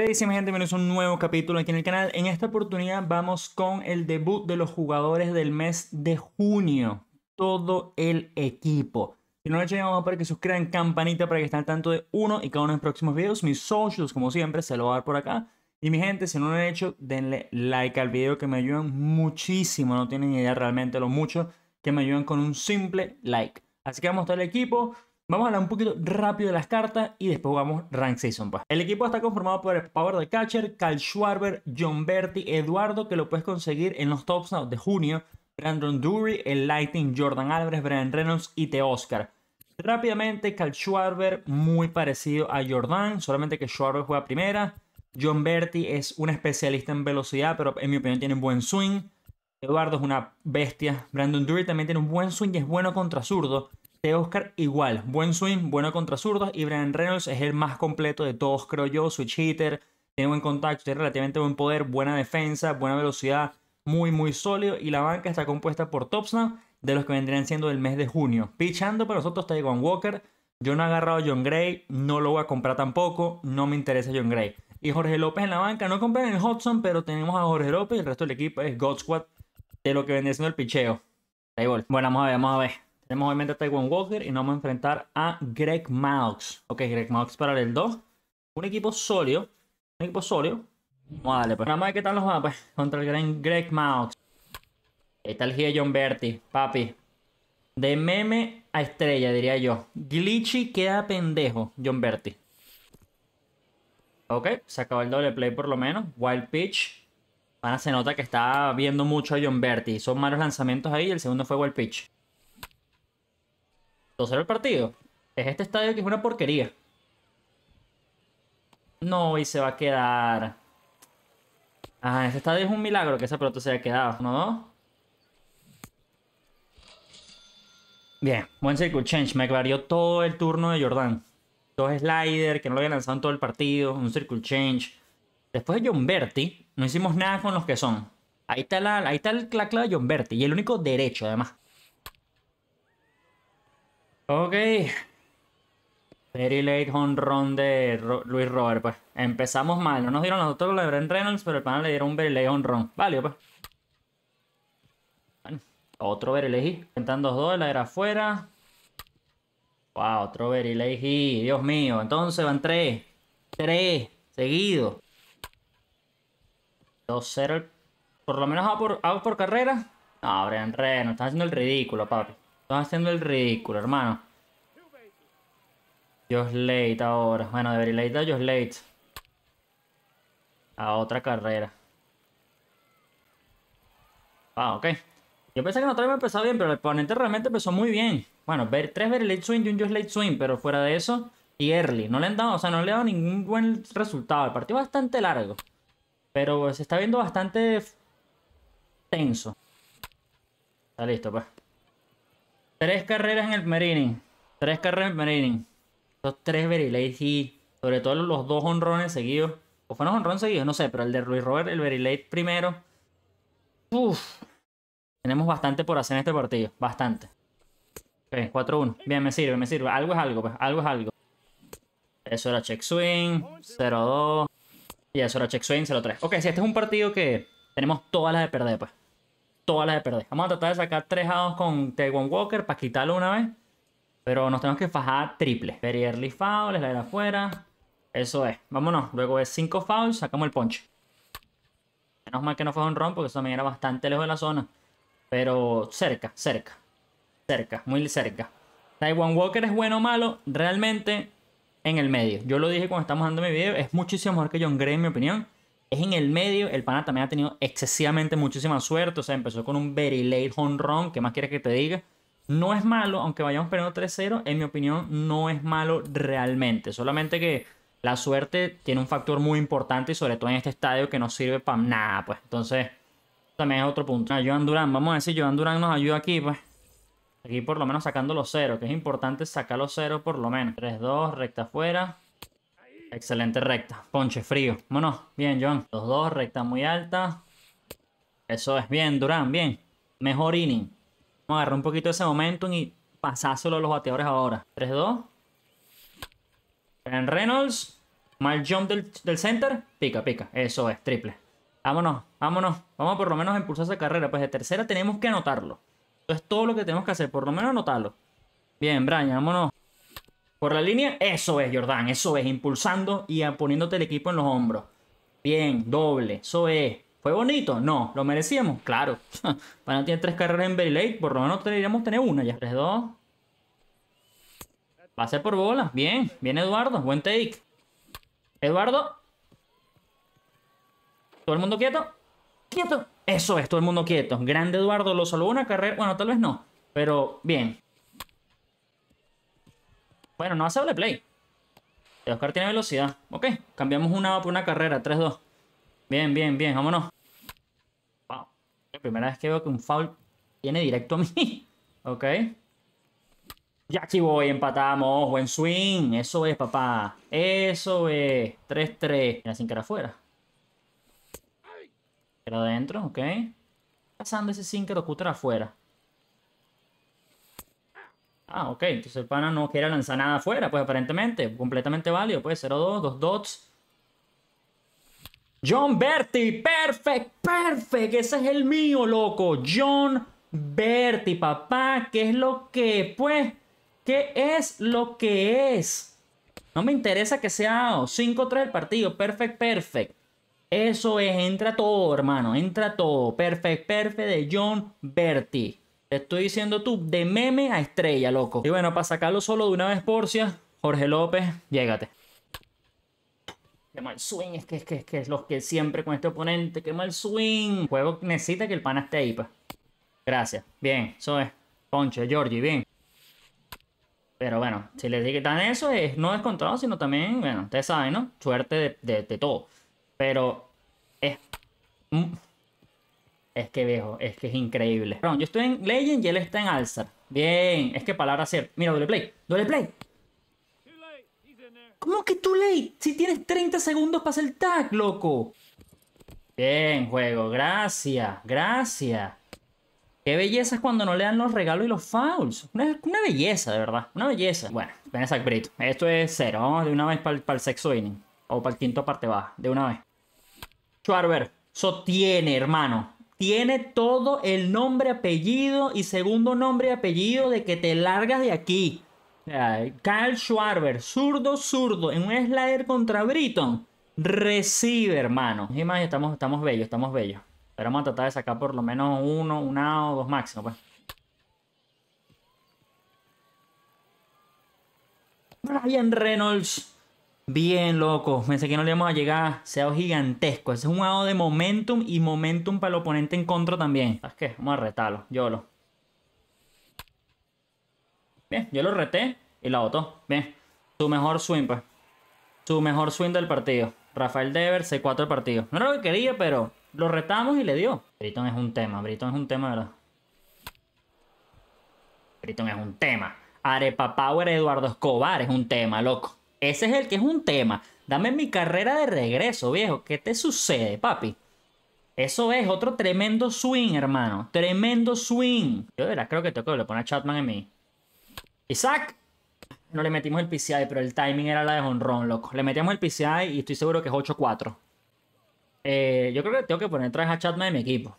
ya dice mi gente? Bienvenidos a un nuevo capítulo aquí en el canal. En esta oportunidad vamos con el debut de los jugadores del mes de junio. Todo el equipo. Si no lo han hecho, vamos para que suscriban, campanita para que estén al tanto de uno y cada uno de los próximos videos. Mis socios como siempre, se lo voy a dar por acá. Y mi gente, si no lo han hecho, denle like al video que me ayudan muchísimo. No tienen idea realmente lo mucho que me ayudan con un simple like. Así que vamos a estar el equipo. Vamos a hablar un poquito rápido de las cartas y después jugamos Rank Season pues. El equipo está conformado por el Power de Catcher, Cal Schwarber, John Berti, Eduardo, que lo puedes conseguir en los tops de junio, Brandon Dury, el Lightning, Jordan Alvarez, Brandon Reynolds y te Oscar. Rápidamente, Cal Schwarber, muy parecido a Jordan, solamente que Schwarber juega primera. John Berti es un especialista en velocidad, pero en mi opinión tiene un buen swing. Eduardo es una bestia. Brandon Dury también tiene un buen swing y es bueno contra zurdo de Oscar igual. Buen swing, bueno contra zurdos. Y Brian Reynolds es el más completo de todos, creo yo. Switch hitter, tiene buen contacto, tiene relativamente buen poder, buena defensa, buena velocidad, muy, muy sólido. Y la banca está compuesta por topson de los que vendrían siendo del mes de junio. Pichando para nosotros está Taiwan Walker. Yo no he agarrado a John Gray, no lo voy a comprar tampoco, no me interesa John Gray. Y Jorge López en la banca, no en el Hudson, pero tenemos a Jorge López y el resto del equipo es God Squad de lo que vendría siendo el picheo. bueno, vamos a ver, vamos a ver. Tenemos obviamente a Taiwan Walker y nos vamos a enfrentar a Greg Maux. Ok, Greg Maux para el 2. Un equipo sólido. Un equipo sólido. Vale, pues. Nada más, ¿qué tal los mapas pues, contra el gran Greg Maux. Ahí está el John Berti, papi. De meme a estrella, diría yo. Glitchy queda pendejo, John Berti. Ok, se acabó el doble play por lo menos. Wild Pitch. Ahora se nota que está viendo mucho a John Berti. Son malos lanzamientos ahí. El segundo fue Wild Pitch. 2 el partido. Es este estadio que es una porquería. No, y se va a quedar. Ah, este estadio es un milagro que esa pelota se haya quedado, ¿no? Bien, buen circle change. Me varió todo el turno de Jordan. Dos sliders que no lo había lanzado en todo el partido. Un circle change. Después de John Berti, no hicimos nada con los que son. Ahí está el ahí está el de John Berti. Y el único derecho, además. Ok. Very late run de Luis Robert, pues. Empezamos mal. No nos dieron los la de Brent Reynolds, pero el panel le dieron un very late run, Vale, pues. Bueno, otro very late Intentan dos era afuera. Wow, otro very late Dios mío. Entonces van tres. Tres. Seguido. 2-0. Por lo menos a por, carrera. No, Brent Reynolds. Está haciendo el ridículo, papi. Están haciendo el ridículo, hermano. Josh Late ahora. Bueno, debería late a Josh Late. A otra carrera. Ah, ok. Yo pensé que no había empezado bien, pero el ponente realmente empezó muy bien. Bueno, ver, tres very late swing y un just late swing, pero fuera de eso, y early. No le han dado, o sea, no le han dado ningún buen resultado. El partido es bastante largo. Pero se está viendo bastante tenso. Está listo, pues. Tres carreras en el Merini. Tres carreras en el Merini. Los tres late y sobre todo los dos honrones seguidos. O fueron honrones seguidos, no sé, pero el de Luis Robert, el late primero. uff, Tenemos bastante por hacer en este partido. Bastante. Ok, 4-1. Bien, me sirve, me sirve. Algo es algo, pues. Algo es algo. Eso era check swing. 0-2. Y eso era check swing, 0-3. Ok, si este es un partido que tenemos todas las de perder, pues todas las de perder. Vamos a tratar de sacar tres a con Taiwan Walker para quitarlo una vez. Pero nos tenemos que fajar triple. Very early foul, es la de afuera. Eso es. Vámonos. Luego es 5 fouls, sacamos el ponche. Menos mal que no fue un ron porque eso también era bastante lejos de la zona. Pero cerca, cerca. Cerca, muy cerca. Taiwan Walker es bueno o malo, realmente en el medio. Yo lo dije cuando estamos dando mi video, es muchísimo mejor que John Gray en mi opinión es en el medio. El pana también ha tenido excesivamente muchísima suerte. O sea, empezó con un very late home run. ¿Qué más quieres que te diga? No es malo, aunque vayamos perdiendo 3-0, en mi opinión, no es malo realmente. Solamente que la suerte tiene un factor muy importante y sobre todo en este estadio que no sirve para nada, pues. Entonces, también es otro punto. A Joan Durán, vamos a decir, Joan Durán nos ayuda aquí, pues. Aquí por lo menos sacando los ceros, que es importante sacar los ceros por lo menos. 3-2, recta afuera. Excelente recta. Ponche frío. Vámonos. Bien, John. Los dos, recta muy alta. Eso es bien, Durán. Bien. Mejor inning. Vamos a agarrar un poquito ese momentum y pasárselo a los bateadores ahora. 3-2. En Reynolds. Mal jump del, del, center. Pica, pica. Eso es, triple. Vámonos, vámonos. Vamos por lo menos a impulsar esa carrera. Pues de tercera tenemos que anotarlo. Eso es todo lo que tenemos que hacer. Por lo menos anotarlo. Bien, Brian, vámonos. Por la línea, eso es, Jordán, eso es, impulsando y poniéndote el equipo en los hombros. Bien, doble, eso es. ¿Fue bonito? No, ¿lo merecíamos? Claro. Para no tener tres carreras en late por lo menos deberíamos tener una ya. 3-2. Pase por bola. Bien, bien Eduardo. Buen take. Eduardo. ¿Todo el mundo quieto? ¡Quieto! Eso es, todo el mundo quieto. Grande Eduardo, lo salvó una carrera. Bueno, tal vez no. Pero bien, bueno, no hace doble play. Oscar tiene velocidad. Ok, cambiamos una por una carrera, 3-2. Bien, bien, bien, vámonos. La primera vez que veo que un foul viene directo a mí. ok. Ya aquí voy, empatamos. Buen swing. Eso es, papá. Eso es. 3-3. Mira, sin cara afuera. Era adentro, ok. Pasando ese sin que lo afuera. Ah, ok. Entonces el pana no quiere lanzar nada afuera, pues aparentemente. Completamente válido, pues 0-2, 2 dots. John Berti, perfect, perfect. Ese es el mío, loco. John Berti, papá. ¿Qué es lo que, pues? ¿Qué es lo que es? No me interesa que sea 5-3 el partido. Perfect, perfect. Eso es, entra todo, hermano. Entra todo. Perfect, perfect de John Berti estoy diciendo tú, de meme a estrella, loco. Y bueno, para sacarlo solo de una vez Porcia, Jorge López, llégate. Qué mal swing, es que es que es que los que siempre con este oponente, qué mal swing. El juego necesita que el pana esté ahí, pa. Gracias. Bien, eso es. Ponche, Georgie, bien. Pero bueno, si les tan eso, es no descontado, sino también, bueno, ustedes saben, ¿no? Suerte de, todo. Pero es. Mm, es que viejo, es que es increíble. Perdón, yo estoy en Legend y él está en Alzar. Bien, es que palabra cierta. Mira, doble play, doble play. ¿Cómo que tú late? Si tienes 30 segundos para hacer el tag, loco. Bien, juego, gracias, gracias. Qué belleza es cuando no le dan los regalos y los fouls. Una, belleza, de verdad. Una belleza. Bueno, ven a Brito. Esto es cero. Vamos de una vez para el, sexo inning. O para el quinto parte baja. De una vez. Schwarber. sostiene, hermano tiene todo el nombre, apellido y segundo nombre y apellido de que te largas de aquí. Carl Schwarber, zurdo, zurdo, en un slider contra Britton. Recibe, hermano. Y más, estamos, estamos bellos, estamos bellos. Esperamos a tratar de sacar por lo menos uno, una o dos máximos pues. Brian Reynolds. Bien, loco. Pensé que no le íbamos a llegar. dado gigantesco. Ese es un AO de momentum y momentum para el oponente en contra también. ¿Sabes qué? Vamos a retarlo. lo Bien, yo lo reté y la botó. Bien. Su mejor swing, pues. Su mejor swing del partido. Rafael Dever, C4 del partido. No era lo que quería, pero lo retamos y le dio. Britton es un tema. Britton es un tema, ¿verdad? Britton es un tema. Arepa Power Eduardo Escobar es un tema, loco. Ese es el que es un tema. Dame mi carrera de regreso, viejo. ¿Qué te sucede, papi? Eso es otro tremendo swing, hermano. Tremendo swing. Yo de creo que tengo que poner a Chatman en mí. Isaac. No le metimos el PCI, pero el timing era la de Honrón, loco. Le metíamos el PCI y estoy seguro que es 8-4. Eh, yo creo que tengo que poner otra vez a Chatman en mi equipo.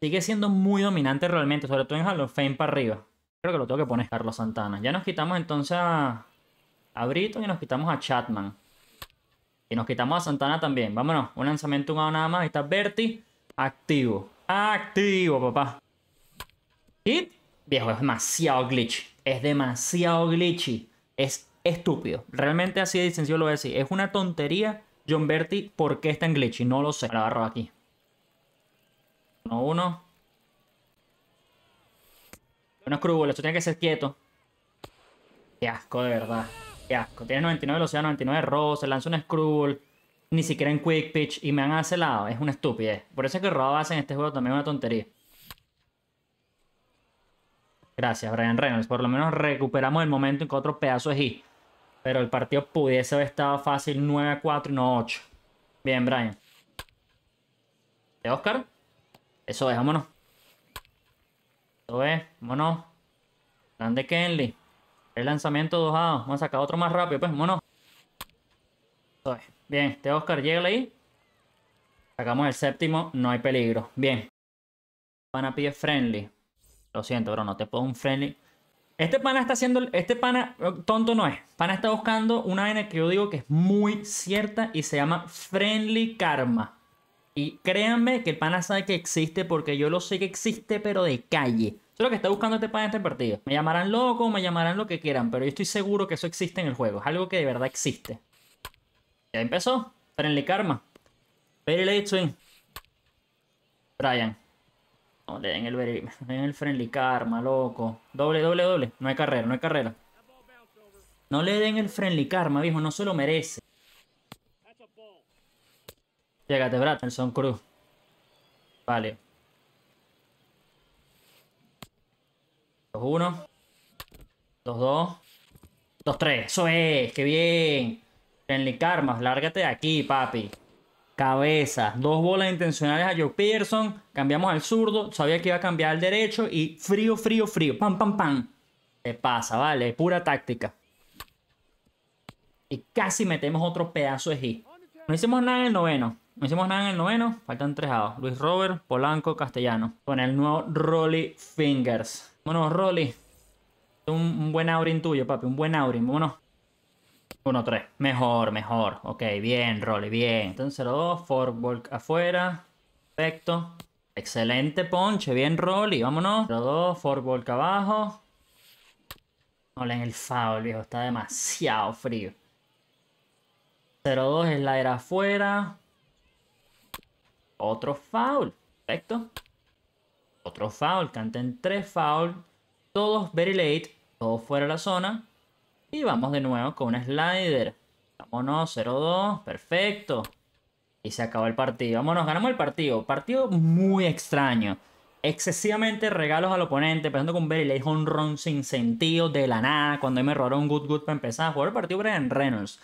Sigue siendo muy dominante realmente, sobre todo en Hall para arriba. Creo que lo tengo que poner Carlos Santana. Ya nos quitamos entonces a a y nos quitamos a Chatman. Y nos quitamos a Santana también. Vámonos. Un lanzamiento, un nada más. Ahí está Berti. Activo. Activo, papá. Hit. Viejo, es demasiado glitch. Es demasiado glitchy. Es estúpido. Realmente así de sencillo lo voy a decir. Es una tontería. John Berti, ¿por qué está en glitchy? No lo sé. La agarro aquí. Uno, uno. Bueno, Scrubble. esto tiene que ser quieto. Qué asco, de verdad ya asco. Tienes 99 velocidad, 99 robo, se lanza un scroll, ni siquiera en quick pitch y me han acelado. Es una estupidez. Por eso es que robas base en este juego también es una tontería. Gracias, Brian Reynolds. Por lo menos recuperamos el momento en que otro pedazo es hit. Pero el partido pudiese haber estado fácil 9 a 4 y no 8. Bien, Brian. ¿De Oscar? Eso es, vámonos. Eso es, vámonos. Grande Kenley. El lanzamiento dojado. Vamos a sacar otro más rápido, pues, mono. Bien, este Oscar llega ahí. Sacamos el séptimo, no hay peligro. Bien. Pana pide friendly. Lo siento, bro, no te puedo un friendly. Este pana está haciendo. Este pana oh, tonto no es. Pana está buscando una n que yo digo que es muy cierta y se llama Friendly Karma. Y créanme que el pana sabe que existe porque yo lo sé que existe, pero de calle. Eso es lo que está buscando este pana en este partido. Me llamarán loco, me llamarán lo que quieran, pero yo estoy seguro que eso existe en el juego. Es algo que de verdad existe. Ya empezó. Friendly karma. Very swing. Brian. No, le den el, el friendly karma, loco. Doble, doble, doble. No hay carrera, no hay carrera. No le den el friendly karma, viejo. No se lo merece. Llegate, son Cruz. Vale. Dos, uno. Dos, dos. Dos, tres. Eso es. ¡Qué bien! Friendly Karmas, lárgate de aquí, papi. Cabeza. Dos bolas intencionales a Joe Pearson. Cambiamos al zurdo. Sabía que iba a cambiar al derecho. Y frío, frío, frío. Pam, pam, pam. Se pasa, vale. Pura táctica. Y casi metemos otro pedazo de G. No hicimos nada en el noveno. No hicimos nada en el noveno, faltan tres outs. Luis Robert, Polanco, Castellano. Con el nuevo Rolly Fingers. Vámonos, Rolly. Un, buen outing tuyo, papi. Un buen outing. Vámonos. Uno, tres. Mejor, mejor. Ok, bien, Rolly, bien. Entonces 0-2. walk afuera. Perfecto. Excelente ponche. Bien, Rolly. Vámonos. 0-2. walk abajo. Hola en el foul, viejo. Está demasiado frío. 0-2. Slider afuera. Otro foul. Perfecto. Otro foul. Canten tres foul. Todos very late. Todos fuera de la zona. Y vamos de nuevo con un slider. Vámonos, 0-2. Perfecto. Y se acabó el partido. Vámonos, ganamos el partido. Partido muy extraño. Excesivamente regalos al oponente, empezando con very Late, un run sin sentido, de la nada. Cuando me robaron un good good para empezar, jugar el partido Brian Reynolds.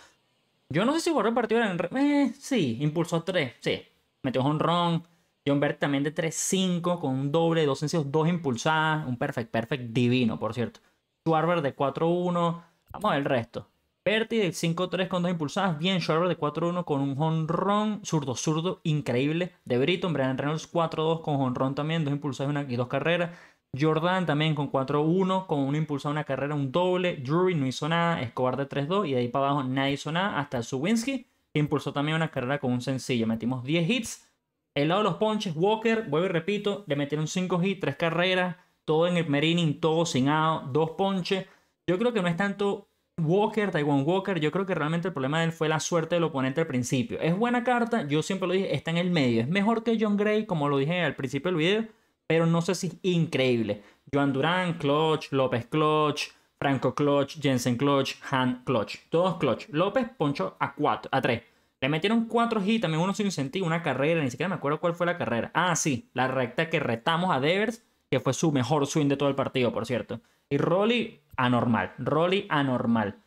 Yo no sé si jugó el partido en Reynolds. Eh, sí, impulsó 3, sí metió un ron. John Bert también de 3-5 con un doble, dos sencillos, dos impulsadas. Un perfect, perfect divino, por cierto. Schwarber de 4-1. Vamos a ver el resto. Berti de 5-3 con dos impulsadas. Bien, Schwarber de 4-1 con un honrón. Zurdo, zurdo, increíble. De Britton, Brian Reynolds 4-2 con honrón también. Dos impulsadas y dos carreras. Jordan también con 4-1, con una impulsada, una carrera, un doble. Drury no hizo nada. Escobar de 3-2 y de ahí para abajo nadie hizo nada. Hasta Suwinski impulsó también una carrera con un sencillo. Metimos 10 hits. El lado de los ponches, Walker, vuelvo y repito, le metieron 5 hits, 3 carreras, todo en el marining, todo sin dos 2 ponches. Yo creo que no es tanto Walker, Taiwan Walker, yo creo que realmente el problema de él fue la suerte del oponente al principio. Es buena carta, yo siempre lo dije, está en el medio. Es mejor que John Gray, como lo dije al principio del video, pero no sé si es increíble. Joan Durán, Clutch, López Clutch, Franco Clutch, Jensen Clutch, Han Clutch. Todos Clutch. López Poncho a 4, a 3. Le metieron 4 hits, también uno sin incentivo, una carrera, ni siquiera me acuerdo cuál fue la carrera. Ah, sí, la recta que retamos a Devers, que fue su mejor swing de todo el partido, por cierto. Y Rolly, anormal. Rolly, anormal.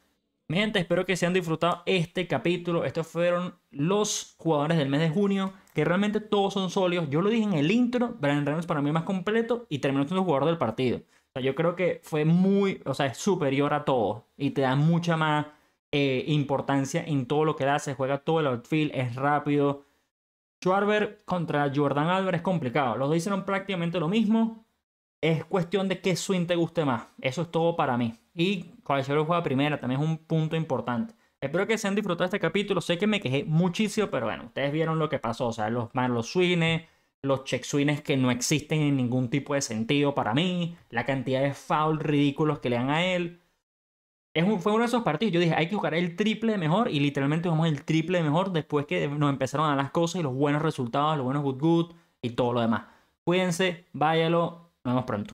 Mi gente, espero que se han disfrutado este capítulo. Estos fueron los jugadores del mes de junio, que realmente todos son sólidos. Yo lo dije en el intro, Brian Reynolds para mí más completo y terminó siendo jugador del partido yo creo que fue muy, o sea, es superior a todo y te da mucha más eh, importancia en todo lo que hace, juega todo el outfield, es rápido. Schwarber contra Jordan Albert es complicado. Los dos hicieron prácticamente lo mismo. Es cuestión de qué swing te guste más. Eso es todo para mí. Y juego juega primera, también es un punto importante. Espero que se han disfrutado este capítulo. Sé que me quejé muchísimo, pero bueno, ustedes vieron lo que pasó. O sea, los malos swings los check que no existen en ningún tipo de sentido para mí, la cantidad de fouls ridículos que le dan a él. fue uno de esos partidos. Yo dije, hay que jugar el triple de mejor y literalmente jugamos el triple de mejor después que nos empezaron a dar las cosas y los buenos resultados, los buenos good good y todo lo demás. Cuídense, váyalo, nos vemos pronto.